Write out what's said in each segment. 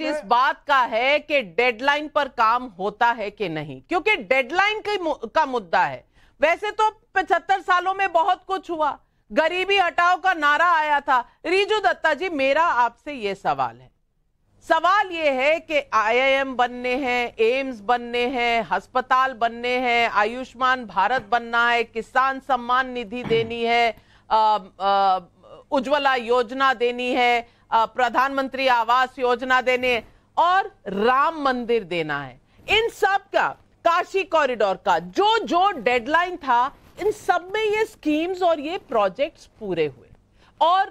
इस बात का है कि डेडलाइन पर काम होता है कि नहीं क्योंकि डेडलाइन का मुद्दा है वैसे तो पचहत्तर सालों में बहुत कुछ हुआ गरीबी हटाओ का नारा आया था रिजू दत्ता जी मेरा आपसे ये सवाल है सवाल ये है कि आईआईएम बनने हैं एम्स बनने हैं अस्पताल बनने हैं आयुष्मान भारत बनना है किसान सम्मान निधि देनी है आ, आ, उज्ज्वला योजना देनी है प्रधानमंत्री आवास योजना देने और राम मंदिर देना है इन सब का काशी कॉरिडोर का जो जो डेडलाइन था इन सब में ये स्कीम्स और ये प्रोजेक्ट्स पूरे हुए और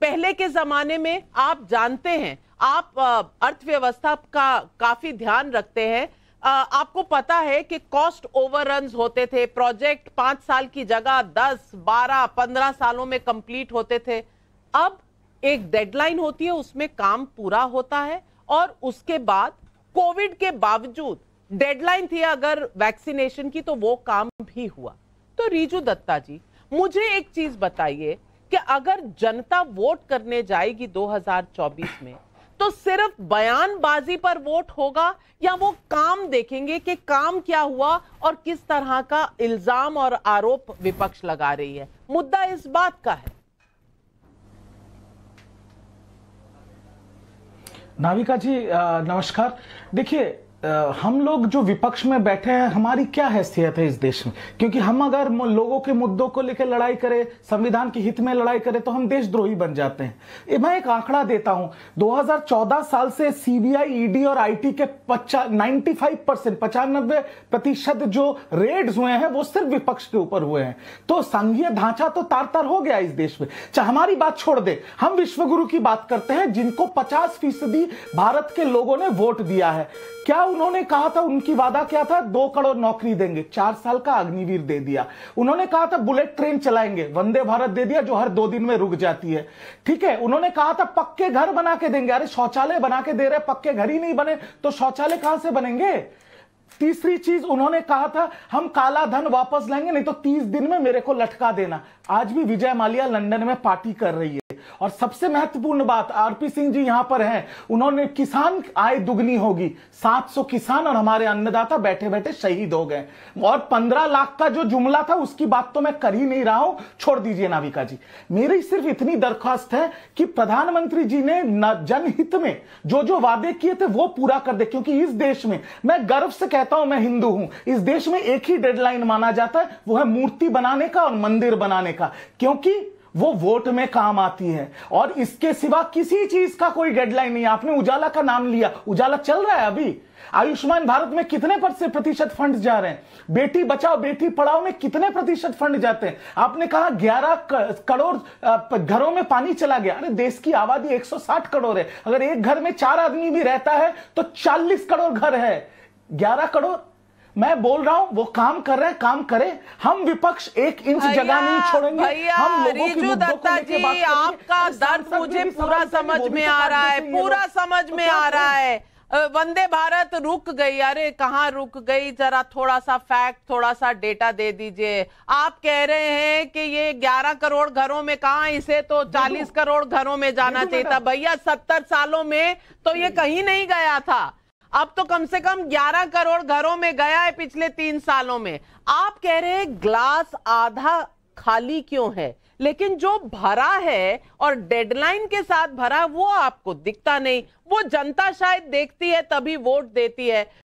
पहले के जमाने में आप जानते हैं आप अर्थव्यवस्था का काफी ध्यान रखते हैं आपको पता है कि कॉस्ट ओवररन होते थे प्रोजेक्ट पांच साल की जगह दस बारह पंद्रह सालों में कंप्लीट होते थे अब एक डेडलाइन होती है उसमें काम पूरा होता है और उसके बाद कोविड के बावजूद डेडलाइन थी अगर वैक्सीनेशन की तो वो काम भी हुआ तो रिजू दत्ता जी मुझे एक चीज बताइए कि अगर जनता वोट करने जाएगी 2024 में तो सिर्फ बयानबाजी पर वोट होगा या वो काम देखेंगे कि काम क्या हुआ और किस तरह का इल्जाम और आरोप विपक्ष लगा रही है मुद्दा इस बात का है नाविका जी नमस्कार देखिए हम लोग जो विपक्ष में बैठे हैं हमारी क्या हैसियत है इस देश में क्योंकि हम अगर लोगों के मुद्दों को लेकर लड़ाई करें संविधान के हित में लड़ाई करें तो हम देशद्रोही बन जाते हैं मैं एक आंकड़ा देता हूं 2014 साल से सीबीआई ईडी e और आईटी के पचास नाइन्टी फाइव परसेंट पचानबे प्रतिशत जो रेड हुए हैं वो सिर्फ विपक्ष के ऊपर हुए हैं तो संघीय ढांचा तो तार तार हो गया इस देश में चाहे हमारी बात छोड़ दे हम विश्वगुरु की बात करते हैं जिनको पचास फीसदी भारत के लोगों ने वोट दिया है क्या उन्होंने कहा था उनकी वादा क्या था दो करोड़ नौकरी देंगे चार साल का अग्निवीर दे दिया उन्होंने कहा था बुलेट ट्रेन चलाएंगे वंदे भारत दे दिया जो हर दो दिन में रुक जाती है ठीक है उन्होंने कहा था पक्के घर बना के देंगे अरे शौचालय बना के दे रहे पक्के घर ही नहीं बने तो शौचालय कहां से बनेंगे तीसरी चीज उन्होंने कहा था हम काला धन वापस लाएंगे नहीं तो तीस दिन में मेरे को लटका देना आज भी विजय मालिया लंदन में पार्टी कर रही है और सबसे महत्वपूर्ण बात आरपी सिंह जी यहां पर हैं उन्होंने किसान आय दुगनी होगी 700 किसान और हमारे अन्नदाता बैठे बैठे शहीद हो गए और 15 लाख का जो जुमला था उसकी बात तो मैं कर ही नहीं रहा हूं छोड़ दीजिए नाविका जी मेरी सिर्फ इतनी दरखास्त है कि प्रधानमंत्री जी ने जनहित में जो जो वादे किए थे वो पूरा कर दे क्योंकि इस देश में मैं गर्व से कहता हूं मैं हिंदू हूं इस देश में एक ही डेडलाइन माना जाता है वो है मूर्ति बनाने का और मंदिर बनाने का क्योंकि वो वोट में काम आती है और इसके सिवा किसी चीज का कोई डेडलाइन नहीं आपने उजाला का नाम लिया उजाला चल रहा है अभी आयुष्मान भारत में कितने प्रतिशत फंड जा रहे हैं बेटी बचाओ बेटी पढ़ाओ में कितने प्रतिशत फंड जाते हैं आपने कहा 11 करोड़ घरों में पानी चला गया अरे देश की आबादी 160 करोड़ है अगर एक घर में चार आदमी भी रहता है तो 40 करोड़ घर है 11 करोड़ मैं बोल रहा हूँ वो काम कर रहे हैं काम करे हम विपक्ष एक इंच जगह नहीं छोड़ेंगे हम लोगों दत्ता जी आपका दर्द मुझे पूरा समझ में तो आ रहा है पूरा समझ तो में आ रहा है वंदे भारत रुक गई अरे कहाँ रुक गई जरा थोड़ा सा फैक्ट थोड़ा सा डेटा दे दीजिए आप कह रहे हैं कि ये 11 करोड़ घरों में कहा इसे तो 40 करोड़ घरों में जाना चाहिए था भैया 70 सालों में तो ये हम्म। कहीं नहीं गया था अब तो कम से कम 11 करोड़ घरों में गया है पिछले तीन सालों में आप कह रहे हैं ग्लास आधा खाली क्यों है लेकिन जो भरा है और डेडलाइन के साथ भरा वो आपको दिखता नहीं वो जनता शायद देखती है तभी वोट देती है